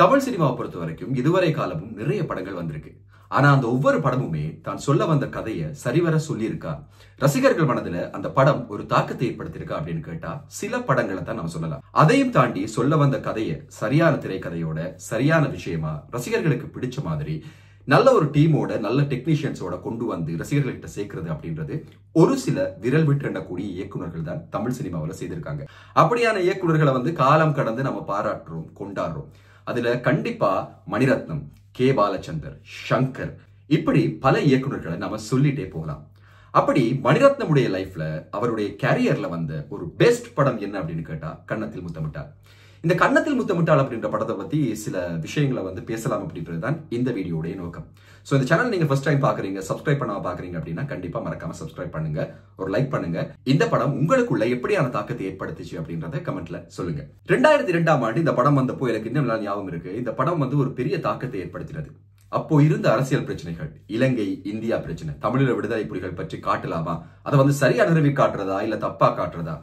தமிழ் சினிமாவை பொறுத்த வரைக்கும் இதுவரை காலமும் நிறைய படங்கள் வந்திருக்கு ஆனா அந்த ஒவ்வொரு படமுமே தான் சொல்ல வந்த கதையை சரிவர சொல்லியிருக்கா ரசிகர்கள் மனதுல அந்த படம் ஒரு தாக்கத்தை ஏற்படுத்தியிருக்கா அப்படின்னு கேட்டா சில படங்களை தான் நம்ம சொல்லலாம் அதையும் தாண்டி சொல்ல வந்த கதையை சரியான திரைக்கதையோட சரியான விஷயமா ரசிகர்களுக்கு பிடிச்ச மாதிரி நல்ல ஒரு டீமோட நல்ல டெக்னீஷியன்ஸோட கொண்டு வந்து ரசிகர்கள்கிட்ட சேர்க்கிறது அப்படின்றது ஒரு சில விரல் விட்டுக்கூடிய இயக்குநர்கள் தான் தமிழ் சினிமாவில் செய்திருக்காங்க அப்படியான இயக்குநர்களை வந்து காலம் கடந்து நம்ம பாராட்டுறோம் கொண்டாடுறோம் அதுல கண்டிப்பா மணிரத்னம் கே பாலச்சந்தர் சங்கர் இப்படி பல இயக்குநர்களை நம்ம சொல்லிட்டே போகலாம் அப்படி மணிரத்னமுடைய லைஃப்ல அவருடைய கேரியர்ல வந்த ஒரு பெஸ்ட் படம் என்ன அப்படின்னு கேட்டா கன்னத்தில் முத்தமிட்டார் இந்த கண்ணத்தில் முத்தமிட்டால் அப்படின்ற படத்தை பத்தி சில விஷயங்களை வந்து பேசலாம் அப்படின்றது தான் இந்த வீடியோடைய நோக்கம் ஸோ இந்த சேனல் நீங்க ஃபர்ஸ்ட் டைம் பாக்குறீங்க சப்ஸ்கிரைப் பண்ணாமல் பாக்குறீங்க அப்படின்னா கண்டிப்பாக மறக்காமல் சப்ஸ்கிரைப் பண்ணுங்க ஒரு லைக் பண்ணுங்க இந்த படம் உங்களுக்குள்ள எப்படியான தாக்கத்தை ஏற்படுத்துச்சு அப்படின்றத கமெண்ட்ல சொல்லுங்க ரெண்டாயிரத்தி ரெண்டாம் ஆண்டு இந்த படம் வந்தப்போ எனக்கு இன்னும் ஞாபகம் இருக்கு இந்த படம் வந்து ஒரு பெரிய தாக்கத்தை ஏற்படுத்தினது அப்போ இருந்த அரசியல் பிரச்சனைகள் இலங்கை இந்தியா பிரச்சனை தமிழர் விடுதலை புலிகள் பற்றி காட்டலாமா அதை வந்து சரியான நிறுவி காட்டுறதா இல்ல தப்பா காட்டுறதா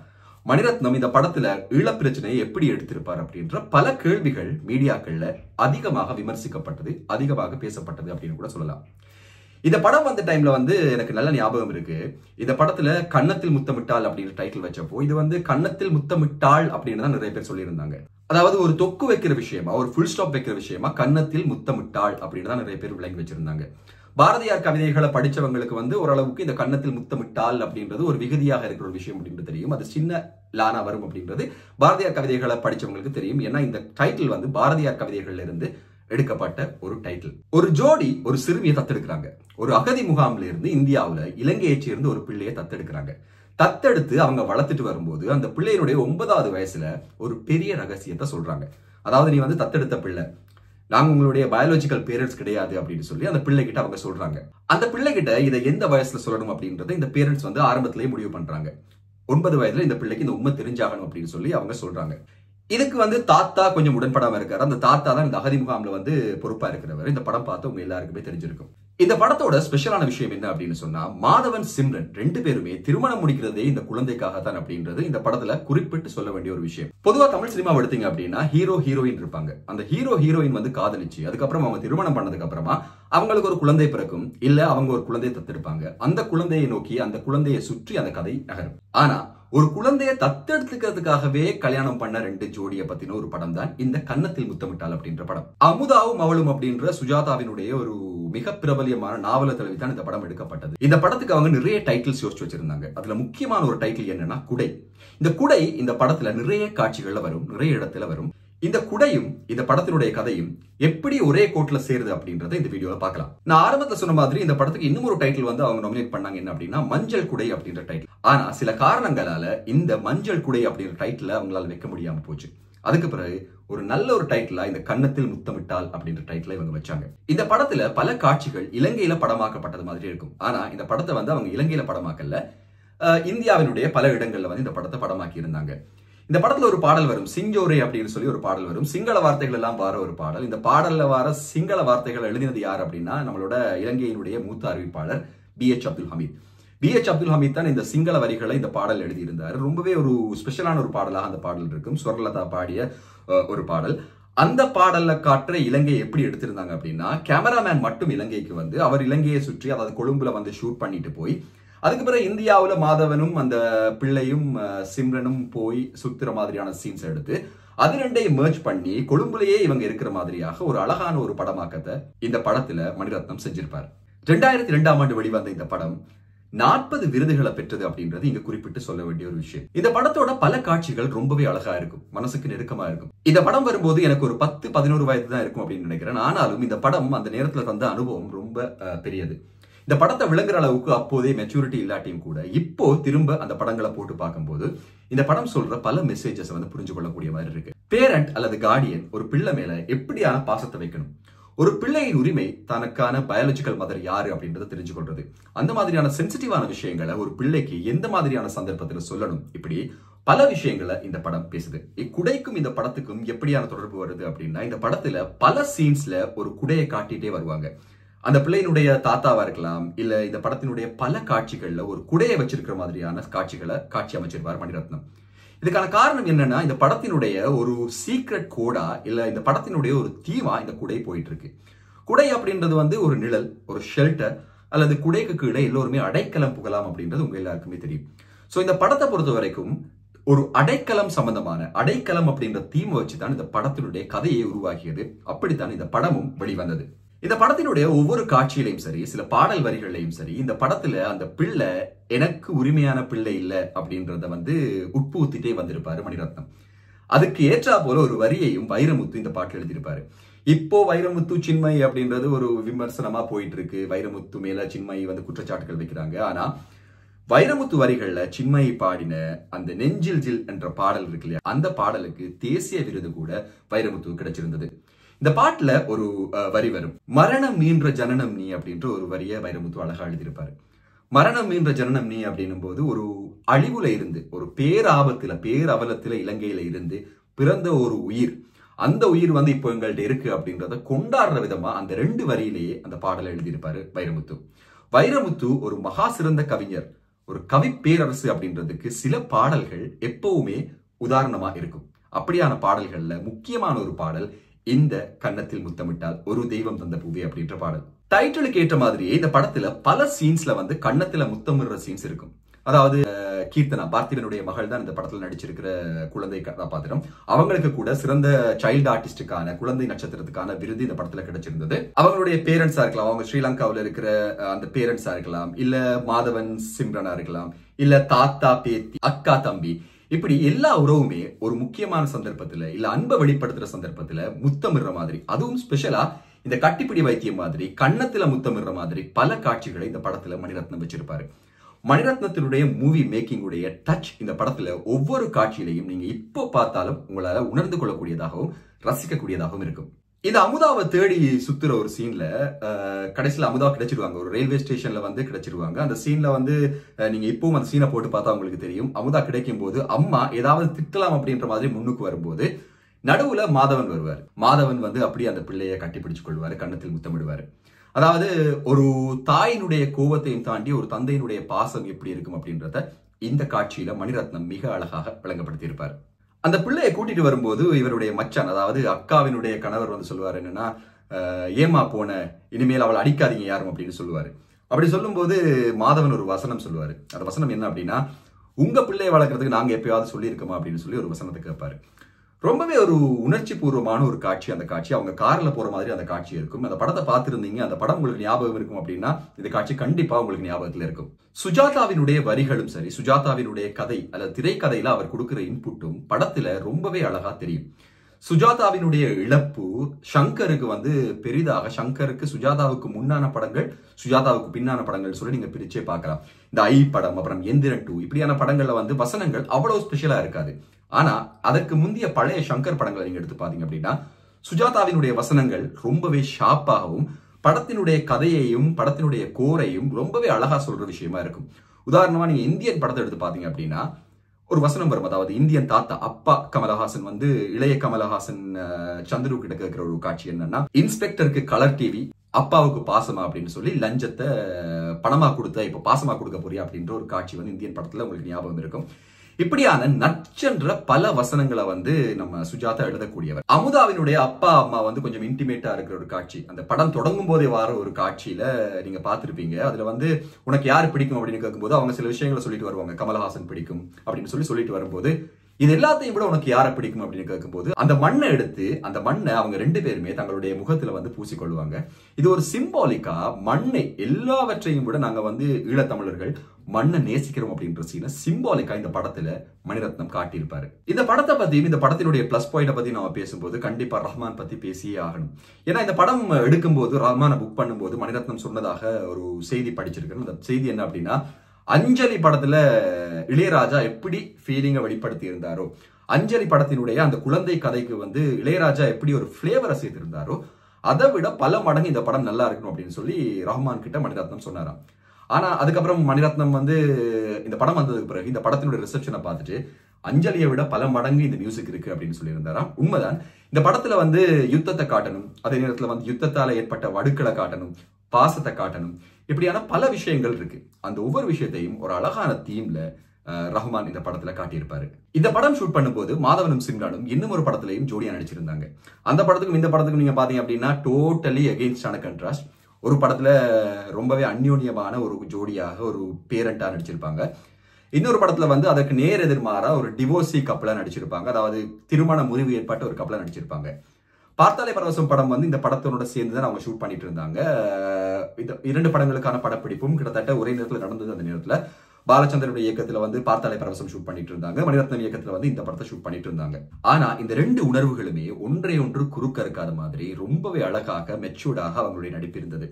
மணிரத்னம் இந்த படத்துல பிரச்சனையை எப்படி எடுத்திருப்பார் அப்படின்ற பல கேள்விகள் மீடியாக்கள்ல அதிகமாக விமர்சிக்கப்பட்டது அதிகமாக பேசப்பட்டது அப்படின்னு கூட சொல்லலாம் இந்த படம் வந்த டைம்ல வந்து எனக்கு நல்ல ஞாபகம் இருக்கு இந்த படத்துல கண்ணத்தில் முத்தமிட்டால் அப்படின்னு டைட்டில் வச்சப்போ இது வந்து கன்னத்தில் முத்தமிட்டாள் அப்படின்னு தான் நிறைய பேர் சொல்லியிருந்தாங்க அதாவது ஒரு தொக்கு வைக்கிற விஷயமா ஒரு ஃபுல் ஸ்டாப் வைக்கிற விஷயமா கன்னத்தில் முத்தமிட்டாள் அப்படின்னு தான் நிறைய பேர் விளங்கி வச்சிருந்தாங்க பாரதியார் கவிதைகளை படித்தவங்களுக்கு வந்து ஓரளவுக்கு இந்த கன்னத்தில் முத்தமிட்டால் அப்படின்றது ஒரு விகுதியாக இருக்கிற ஒரு விஷயம் அப்படின்றது தெரியும் அது சின்ன லானா வரும் அப்படின்றது பாரதியார் கவிதைகளை படித்தவங்களுக்கு தெரியும் ஏன்னா இந்த டைட்டில் வந்து பாரதியார் கவிதைகள்ல இருந்து எடுக்கப்பட்ட ஒரு டைட்டில் ஒரு ஜோடி ஒரு சிறுமியை தத்தெடுக்கிறாங்க ஒரு அகதி முகாம்ல இருந்து இந்தியாவில் இலங்கையை சேர்ந்து ஒரு பிள்ளையை தத்தெடுக்கிறாங்க தத்தெடுத்து அவங்க வளர்த்துட்டு வரும்போது அந்த பிள்ளையினுடைய ஒன்பதாவது வயசுல ஒரு பெரிய ரகசியத்தை சொல்றாங்க அதாவது நீ வந்து தத்தெடுத்த பிள்ளை நாங்கள் உங்களுடைய பயாலஜிக்கல் பேரண்ட்ஸ் கிடையாது அப்படின்னு சொல்லி அந்த பிள்ளைகிட்ட அவங்க சொல்றாங்க அந்த பிள்ளைகிட்ட இதை எந்த வயசுல சொல்லணும் அப்படின்றத இந்த பேரண்ட்ஸ் வந்து ஆரம்பத்திலேயே முடிவு பண்றாங்க ஒன்பது வயதுல இந்த பிள்ளைக்கு இந்த உண்மை தெரிஞ்சாகணும் அப்படின்னு சொல்லி அவங்க சொல்றாங்க இதுக்கு வந்து தாத்தா கொஞ்சம் உடன்படாம இருக்காரு அந்த தாத்தா தான் இந்த அகதி முகாம்ல வந்து பொறுப்பா இருக்கிறவர் இந்த படம் பார்த்து உங்க எல்லாருக்குமே தெரிஞ்சிருக்கும் இந்த படத்தோட ஸ்பெஷலான விஷயம் என்ன அப்படின்னு சொன்னா மாதவன் சிம்ரன் ரெண்டு பேருமே திருமணம் முடிக்கிறதே இந்த குழந்தைக்காக தான் அப்படின்றது இந்த படத்துல குறிப்பிட்டு சொல்ல வேண்டிய ஒரு விஷயம் பொதுவா தமிழ் சினிமா எடுத்தீங்க அப்படின்னா ஹீரோ ஹீரோயின் இருப்பாங்க அந்த ஹீரோ ஹீரோயின் வந்து காதலிச்சு அதுக்கப்புறம் அவங்க திருமணம் பண்ணதுக்கு அப்புறமா அவங்களுக்கு ஒரு குழந்தை பிறக்கும் இல்ல அவங்க ஒரு குழந்தையை தத்திருப்பாங்க அந்த குழந்தையை நோக்கி அந்த குழந்தையை சுற்றி அந்த கதை நகரும் ஆனா ஒரு குழந்தைய தத்தெடுத்துக்கிறதுக்காகவே கல்யாணம் பண்ண ரெண்டு ஜோடிய பத்தின ஒரு படம் தான் இந்த கன்னத்தில் முத்தமிட்டால் அப்படின்ற படம் அமுதாவும் அவளும் அப்படின்ற சுஜாதாவினுடைய ஒரு மிக பிரபலியமான நாவலை தான் இந்த படம் எடுக்கப்பட்டது இந்த படத்துக்கு அவங்க நிறைய டைட்டில்ஸ் யோசிச்சு வச்சிருந்தாங்க அதுல முக்கியமான ஒரு டைட்டில் என்னன்னா குடை இந்த குடை இந்த படத்துல நிறைய காட்சிகள்ல வரும் நிறைய இடத்துல வரும் இந்த குடையும் இந்த படத்தினுடைய கதையும் எப்படி ஒரே கோட்ல சேருது அப்படின்றத இந்த வீடியோல பார்க்கலாம் நான் ஆரம்பத்துல சொன்ன மாதிரி இந்த படத்துக்கு இன்னும் ஒரு டைட்டில் வந்து அவங்க நாமினேட் பண்ணாங்க என்ன அப்படின்னா மஞ்சள் குடை அப்படின்ற டைட்டில் ஆனா சில காரணங்களால இந்த மஞ்சள் குடை அப்படின்ற டைட்டில் அவங்களால வைக்க முடியாம போச்சு அதுக்கு பிறகு ஒரு நல்ல ஒரு டைட்டிலா இந்த கன்னத்தில் முத்தமிட்டால் அப்படின்ற டைட்டில இவங்க வச்சாங்க இந்த படத்துல பல காட்சிகள் இலங்கையில படமாக்கப்பட்டது மாதிரி இருக்கும் ஆனா இந்த படத்தை வந்து அவங்க இலங்கையில படமாக்கல இந்தியாவினுடைய பல இடங்கள்ல வந்து இந்த படத்தை படமாக்கி இருந்தாங்க இந்த படத்துல ஒரு பாடல் வரும் சிங்கோரே அப்படின்னு சொல்லி ஒரு பாடல் வரும் சிங்கள வார்த்தைகள் எல்லாம் வார ஒரு பாடல் இந்த பாடல்ல வார சிங்கள வார்த்தைகள் எழுதினது யார் அப்படின்னா நம்மளோட இலங்கையினுடைய மூத்த அறிவிப்பாளர் P H Abdul Hameed P H Abdul Hameed தான் இந்த சிங்கள வரிகளை இந்த பாடல் எழுதியிருந்தார் ரொம்பவே ஒரு ஸ்பெஷலான ஒரு பாடலாக அந்த பாடல் இருக்கும் ஸ்வர்லதா பாடிய ஒரு பாடல் அந்த பாடல்ல காட்டுற இலங்கையை எப்படி எடுத்திருந்தாங்க அப்படின்னா கேமராமேன் மட்டும் இலங்கைக்கு வந்து அவர் இலங்கையை சுற்றி அதாவது கொழும்புல வந்து ஷூட் பண்ணிட்டு போய் அதுக்கு பிறகு இந்தியாவில் மாதவனும் அந்த பிள்ளையும் சிம்ரனும் போய் சுத்துற மாதிரியான சீன்ஸ் எடுத்து அது ரெண்டையும் மேர்ச் பண்ணி கொழும்புலேயே இவங்க இருக்கிற மாதிரியாக ஒரு அழகான ஒரு படமாக்கத்தை இந்த படத்துல மணிரத்னம் செஞ்சிருப்பார் ரெண்டாயிரத்தி ரெண்டாம் ஆண்டு வெளிவந்த இந்த படம் நாற்பது விருதுகளை பெற்றது அப்படின்றது இங்க குறிப்பிட்டு சொல்ல வேண்டிய ஒரு விஷயம் இந்த படத்தோட பல காட்சிகள் ரொம்பவே அழகா இருக்கும் மனசுக்கு நெருக்கமா இருக்கும் இந்த படம் வரும்போது எனக்கு ஒரு பத்து பதினோரு வயது தான் இருக்கும் அப்படின்னு நினைக்கிறேன் ஆனாலும் இந்த படம் அந்த நேரத்துல தந்த அனுபவம் ரொம்ப பெரியது இந்த படத்தை விளங்குற அளவுக்கு அப்போதே மெச்சூரிட்டி இல்லாட்டியும் கூட இப்போ திரும்ப அந்த படங்களை போட்டு பார்க்கும்போது இந்த படம் சொல்ற பல மெசேஜஸ் வந்து புரிஞ்சு கொள்ளக்கூடிய மாதிரி இருக்கு பேரண்ட் அல்லது கார்டியன் ஒரு பிள்ளை மேல எப்படியான பாசத்தை வைக்கணும் ஒரு பிள்ளையின் உரிமை தனக்கான பயாலஜிக்கல் மதர் யாரு அப்படின்றத தெரிஞ்சு கொள்றது அந்த மாதிரியான சென்சிட்டிவான விஷயங்களை ஒரு பிள்ளைக்கு எந்த மாதிரியான சந்தர்ப்பத்தில் சொல்லணும் இப்படி பல விஷயங்களை இந்த படம் பேசுது இக்குடைக்கும் இந்த படத்துக்கும் எப்படியான தொடர்பு வருது அப்படின்னா இந்த படத்துல பல சீன்ஸ்ல ஒரு குடையை காட்டிட்டே வருவாங்க அந்த பிள்ளையினுடைய தாத்தாவா இருக்கலாம் இல்ல இந்த படத்தினுடைய பல காட்சிகள்ல ஒரு குடையை வச்சிருக்கிற மாதிரியான காட்சிகளை காட்சி அமைச்சிருவார் மணிரத்னம் இதுக்கான காரணம் என்னன்னா இந்த படத்தினுடைய ஒரு சீக்ரெட் கோடா இல்ல இந்த படத்தினுடைய ஒரு தீமா இந்த குடை போயிட்டு இருக்கு குடை அப்படின்றது வந்து ஒரு நிழல் ஒரு ஷெல்டர் அல்லது குடைக்கு கீழே எல்லோருமே அடைக்கலம் புகலாம் அப்படின்றது உங்க எல்லாருக்குமே தெரியும் ஸோ இந்த படத்தை பொறுத்த வரைக்கும் ஒரு அடைக்கலம் சம்பந்தமான அடைக்கலம் அப்படின்ற தீம் வச்சு தான் இந்த படத்தினுடைய கதையை உருவாகியது அப்படித்தான் இந்த படமும் வெளிவந்தது இந்த படத்தினுடைய ஒவ்வொரு காட்சியிலையும் சரி சில பாடல் வரிகளையும் சரி இந்த படத்துல அந்த பிள்ளை எனக்கு உரிமையான பிள்ளை இல்லை அப்படின்றத வந்து உட்புகுத்திட்டே வந்திருப்பாரு மணிரத்னம் அதுக்கு ஏற்றா போல ஒரு வரியையும் வைரமுத்து இந்த பாட்டில் எழுதியிருப்பாரு இப்போ வைரமுத்து சின்மை அப்படின்றது ஒரு விமர்சனமா போயிட்டு இருக்கு வைரமுத்து மேல சின்மை வந்து குற்றச்சாட்டுகள் வைக்கிறாங்க ஆனா வைரமுத்து வரிகள்ல சின்மையை பாடின அந்த நெஞ்சில் ஜில் என்ற பாடல் இருக்கு இல்லையா அந்த பாடலுக்கு தேசிய விருது கூட வைரமுத்து கிடைச்சிருந்தது இந்த பாட்டுல ஒரு வரி வரும் மரணம் மீன்ற ஜனனம் நீ அப்படின்ற ஒரு வரியை வைரமுத்து அழகா எழுதியிருப்பாரு மரணம் மீன்ற ஜனனம் நீ அப்படின்னும் போது ஒரு அழிவுல இருந்து ஒரு பேராபத்தில் பேரவலத்துல இலங்கையில இருந்து பிறந்த ஒரு உயிர் அந்த உயிர் வந்து இப்போ எங்கள்கிட்ட இருக்கு அப்படின்றத கொண்டாடுற விதமா அந்த ரெண்டு வரியிலேயே அந்த பாடலை எழுதியிருப்பாரு வைரமுத்து வைரமுத்து ஒரு மகா சிறந்த கவிஞர் ஒரு கவி பேரரசு அப்படின்றதுக்கு சில பாடல்கள் எப்பவுமே உதாரணமா இருக்கும் அப்படியான பாடல்கள்ல முக்கியமான ஒரு பாடல் இந்த கன்னத்தில் முத்தமிட்டால் ஒரு தெய்வம் தந்த பூவி அப்படின்ற பாடல் டைட்டிலுக்கு ஏற்ற மாதிரியே இந்த படத்துல பல சீன்ஸ்ல வந்து கன்னத்துல முத்தமிடுற சீன்ஸ் இருக்கும் அதாவது கீர்த்தனா பார்த்திபனுடைய மகள் தான் இந்த படத்தில் நடிச்சிருக்கிற குழந்தை கதாபாத்திரம் அவங்களுக்கு கூட சிறந்த சைல்டு ஆர்டிஸ்டுக்கான குழந்தை நட்சத்திரத்துக்கான விருது இந்த படத்தில் கிடைச்சிருந்தது அவங்களுடைய பேரண்ட்ஸா இருக்கலாம் அவங்க ஸ்ரீலங்காவில் இருக்கிற அந்த பேரண்ட்ஸா இருக்கலாம் இல்ல மாதவன் சிம்ரனா இருக்கலாம் இல்ல தாத்தா பேத்தி அக்கா தம்பி இப்படி எல்லா உறவுமே ஒரு முக்கியமான சந்தர்ப்பத்தில் இல்லை அன்பை வெளிப்படுத்துகிற சந்தர்ப்பத்தில் முத்தமிடுற மாதிரி அதுவும் ஸ்பெஷலாக இந்த கட்டிப்பிடி வைத்தியம் மாதிரி கன்னத்தில் முத்தமிடுற மாதிரி பல காட்சிகளை இந்த படத்தில் மணிரத்னம் வச்சிருப்பாரு மணிரத்னத்தினுடைய மூவி மேக்கிங்குடைய டச் இந்த படத்தில் ஒவ்வொரு காட்சியிலையும் நீங்கள் இப்போ பார்த்தாலும் உங்களால் உணர்ந்து கொள்ளக்கூடியதாகவும் ரசிக்கக்கூடியதாகவும் இருக்கும் இது அமுதாவை தேடி சுத்துற ஒரு சீன்ல கடைசியில் அமுதா கிடைச்சிருவாங்க ஒரு ரயில்வே ஸ்டேஷன்ல வந்து கிடைச்சிருவாங்க அந்த சீன்ல வந்து நீங்க இப்பவும் அந்த சீனை போட்டு பார்த்தா உங்களுக்கு தெரியும் அமுதா கிடைக்கும் போது அம்மா ஏதாவது திட்டலாம் அப்படின்ற மாதிரி முன்னுக்கு வரும்போது நடுவுல மாதவன் வருவார் மாதவன் வந்து அப்படியே அந்த பிள்ளையை கட்டிப்பிடிச்சு கொள்வார் கண்ணத்தில் முத்தமிடுவார் அதாவது ஒரு தாயினுடைய கோபத்தையும் தாண்டி ஒரு தந்தையினுடைய பாசம் எப்படி இருக்கும் அப்படின்றத இந்த காட்சியில மணிரத்னம் மிக அழகாக விளங்கப்படுத்தியிருப்பார் அந்த பிள்ளையை கூட்டிட்டு வரும்போது இவருடைய மச்சான் அதாவது அக்காவினுடைய கணவர் வந்து சொல்லுவார் என்னன்னா ஏமா போன இனிமேல் அவளை அடிக்காதீங்க யாரும் அப்படின்னு சொல்லுவாரு அப்படி சொல்லும்போது மாதவன் ஒரு வசனம் சொல்லுவார் அந்த வசனம் என்ன அப்படின்னா உங்க பிள்ளையை வளர்க்குறதுக்கு நாங்கள் எப்பயாவது சொல்லியிருக்கோமா அப்படின்னு சொல்லி ஒரு வசனத்தை கேட்பாரு ரொம்பவே ஒரு உணர்ச்சி பூர்வமான ஒரு காட்சி அந்த காட்சி அவங்க காரில் போகிற மாதிரி அந்த காட்சி இருக்கும் அந்த படத்தை பார்த்துருந்தீங்க அந்த படம் உங்களுக்கு ஞாபகம் இருக்கும் அப்படின்னா இந்த காட்சி கண்டிப்பாக உங்களுக்கு ஞாபகத்தில் இருக்கும் சுஜாதாவினுடைய வரிகளும் சரி சுஜாதாவினுடைய கதை அல்லது திரைக்கதையில் அவர் கொடுக்குற இன்புட்டும் படத்தில் ரொம்பவே அழகாக தெரியும் சுஜாதாவினுடைய இழப்பு ஷங்கருக்கு வந்து பெரிதாக ஷங்கருக்கு சுஜாதாவுக்கு முன்னான படங்கள் சுஜாதாவுக்கு பின்னான படங்கள் சொல்லி நீங்க பிரிச்சே பார்க்கலாம் இந்த ஐ படம் அப்புறம் எந்திரன் டூ இப்படியான படங்கள்ல வந்து வசனங்கள் அவ்வளவு ஸ்பெஷலா இருக்காது ஆனா அதற்கு முந்தைய பழைய சங்கர் படங்களை நீங்க எடுத்து பாத்தீங்க அப்படின்னா சுஜாதாவினுடைய வசனங்கள் ரொம்பவே ஷார்ப்பாகவும் படத்தினுடைய கதையையும் படத்தினுடைய கோரையும் ரொம்பவே அழகா சொல்ற விஷயமா இருக்கும் உதாரணமா நீங்க இந்தியன் படத்தை எடுத்து பாத்தீங்க அப்படின்னா ஒரு வசனம் வரும் அதாவது இந்தியன் தாத்தா அப்பா கமலஹாசன் வந்து இளைய கமலஹாசன் சந்துரு கிட்ட கேட்கிற ஒரு காட்சி என்னன்னா இன்ஸ்பெக்டருக்கு கலர் டிவி அப்பாவுக்கு பாசமா அப்படின்னு சொல்லி லஞ்சத்தை பணமா கொடுத்த இப்ப பாசமா கொடுக்க போறியா அப்படின்ற ஒரு காட்சி வந்து இந்தியன் படத்துல உங்களுக்கு ஞாபகம் இருக்கும் இப்படியான நச்சென்ற பல வசனங்களை வந்து நம்ம சுஜாதா எழுதக்கூடியவர் அமுதாவினுடைய அப்பா அம்மா வந்து கொஞ்சம் இன்டிமேட்டா இருக்கிற ஒரு காட்சி அந்த படம் தொடங்கும் போதே வர ஒரு காட்சியில நீங்க பார்த்துருப்பீங்க அதுல வந்து உனக்கு யார் பிடிக்கும் அப்படின்னு கேட்கும்போது அவங்க சில விஷயங்களை சொல்லிட்டு வருவாங்க கமலஹாசன் பிடிக்கும் அப்படின்னு சொல்லி சொல்லிட்டு வரும்போது இது எல்லாத்தையும் விட உனக்கு யாரை பிடிக்கும் அப்படின்னு கேட்கும்போது அந்த மண்ணை எடுத்து அந்த மண்ணை அவங்க ரெண்டு பேருமே தங்களுடைய முகத்துல வந்து பூசிக்கொள்வாங்க இது ஒரு சிம்பாலிக்கா மண்ணை எல்லாவற்றையும் விட நாங்க வந்து ஈழத்தமிழர்கள் மண்ணை நேசிக்கிறோம் அப்படின்ற சீனை சிம்பாலிக்கா இந்த படத்துல மணிரத்னம் காட்டியிருப்பாரு இந்த படத்தை பத்தியும் இந்த படத்தினுடைய பிளஸ் பாயிண்ட பத்தி நம்ம பேசும்போது கண்டிப்பா ரஹ்மான் பத்தி பேசியே ஆகணும் ஏன்னா இந்த படம் எடுக்கும்போது ரஹ்மான புக் பண்ணும்போது மணிரத்னம் சொன்னதாக ஒரு செய்தி படிச்சிருக்கேன் அந்த செய்தி என்ன அப்படின்னா அஞ்சலி படத்துல இளையராஜா எப்படி ஃபீலிங்கை வெளிப்படுத்தி இருந்தாரோ அஞ்சலி படத்தினுடைய அந்த குழந்தை கதைக்கு வந்து இளையராஜா எப்படி ஒரு ஃப்ளேவரை செய்திருந்தாரோ அதை விட பல மடங்கு இந்த படம் நல்லா இருக்கணும் அப்படின்னு சொல்லி ரஹ்மான் கிட்ட மணிரத்னம் சொன்னாராம் ஆனா அதுக்கப்புறம் மணிரத்னம் வந்து இந்த படம் வந்ததுக்கு பிறகு இந்த படத்தினுடைய ரிசப்ஷனை பார்த்துட்டு அஞ்சலியை விட பல மடங்கு இந்த மியூசிக் இருக்கு அப்படின்னு சொல்லியிருந்தாராம் உண்மைதான் இந்த படத்துல வந்து யுத்தத்தை காட்டணும் அதே நேரத்துல வந்து யுத்தத்தால ஏற்பட்ட வடுக்களை காட்டணும் பாசத்தை காட்டணும் இப்படியான பல விஷயங்கள் இருக்கு அந்த ஒவ்வொரு விஷயத்தையும் ஒரு அழகான தீம்ல ரஹ்மான் இந்த படத்துல காட்டியிருப்பாரு இந்த படம் ஷூட் பண்ணும்போது மாதவனும் சிம்ரானும் இன்னும் ஒரு படத்திலையும் ஜோடியா நடிச்சிருந்தாங்க அந்த படத்துக்கும் இந்த படத்துக்கும் நீங்க பாத்தீங்க அப்படின்னா டோட்டலி அகெயின்ஸ்டான கண்ட்ராஸ்ட் ஒரு படத்துல ரொம்பவே அந்யோன்யமான ஒரு ஜோடியாக ஒரு பேரண்டா நடிச்சிருப்பாங்க இன்னொரு படத்துல வந்து அதற்கு நேர் எதிர்மாறா ஒரு டிவோர்சி கப்பலா நடிச்சிருப்பாங்க அதாவது திருமண முறிவு ஏற்பட்ட ஒரு கப்பலா நடிச்சிருப்பாங்க பார்த்தாலே பரவசம் படம் வந்து இந்த படத்தோட சேர்ந்து தான் அவங்க ஷூட் பண்ணிட்டு இருந்தாங்க இரண்டு படங்களுக்கான படப்பிடிப்பும் கிட்டத்தட்ட ஒரே நேரத்தில் நடந்தது அந்த நேரத்தில் பாலச்சந்திரனுடைய இயக்கத்துல வந்து பார்த்தாலே பரவசம் ஷூட் பண்ணிட்டு இருந்தாங்க மணிரத்னம் இயக்கத்துல வந்து இந்த படத்தை ஷூட் பண்ணிட்டு இருந்தாங்க ஆனா இந்த ரெண்டு உணர்வுகளுமே ஒன்றே ஒன்று குறுக்க இருக்காத மாதிரி ரொம்பவே அழகாக மெச்சூர்டாக அவங்களுடைய நடிப்பு இருந்தது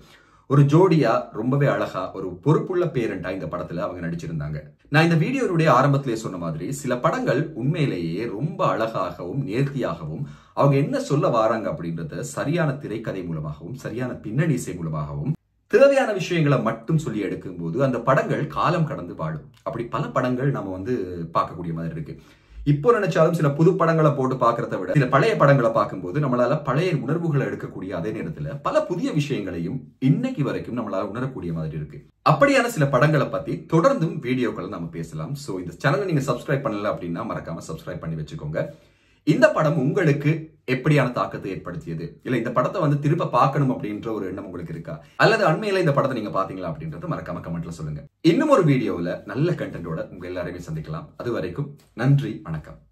ஒரு ஜோடியா ரொம்பவே அழகா ஒரு பொறுப்புள்ள பேரண்டா இந்த படத்துல அவங்க நடிச்சிருந்தாங்க நான் இந்த வீடியோனுடைய ஆரம்பத்திலேயே சொன்ன மாதிரி சில படங்கள் உண்மையிலேயே ரொம்ப அழகாகவும் நேர்த்தியாகவும் அவங்க என்ன சொல்ல வராங்க அப்படின்றத சரியான திரைக்கதை மூலமாகவும் சரியான பின்னணி இசை மூலமாகவும் தேவையான விஷயங்களை மட்டும் சொல்லி எடுக்கும்போது அந்த படங்கள் காலம் கடந்து வாழும் அப்படி பல படங்கள் நம்ம வந்து பார்க்கக்கூடிய மாதிரி இருக்கு இப்போ நினைச்சாலும் சில புது படங்களை போட்டு பாக்குறத விட சில பழைய படங்களை பார்க்கும்போது நம்மளால பழைய உணர்வுகளை எடுக்கக்கூடிய அதே நேரத்துல பல புதிய விஷயங்களையும் இன்னைக்கு வரைக்கும் நம்மளால உணரக்கூடிய மாதிரி இருக்கு அப்படியான சில படங்களை பத்தி தொடர்ந்தும் வீடியோக்களை நம்ம பேசலாம் சோ இந்த சேனலை நீங்க சப்ஸ்கிரைப் பண்ணல அப்படின்னா மறக்காம சப்ஸ்கிரைப் பண்ணி வச்சுக்கோங்க இந்த படம் உங்களுக்கு எப்படியான தாக்கத்தை ஏற்படுத்தியது இல்ல இந்த படத்தை வந்து திருப்ப பார்க்கணும் அப்படின்ற ஒரு எண்ணம் உங்களுக்கு இருக்கா அல்லது அண்மையில இந்த படத்தை நீங்க பாத்தீங்களா அப்படின்றத மறக்காம கமெண்ட்ல சொல்லுங்க இன்னும் ஒரு வீடியோவில் நல்ல கண்டென்ட்டோட உங்க எல்லாரையுமே சந்திக்கலாம் அது வரைக்கும் நன்றி வணக்கம்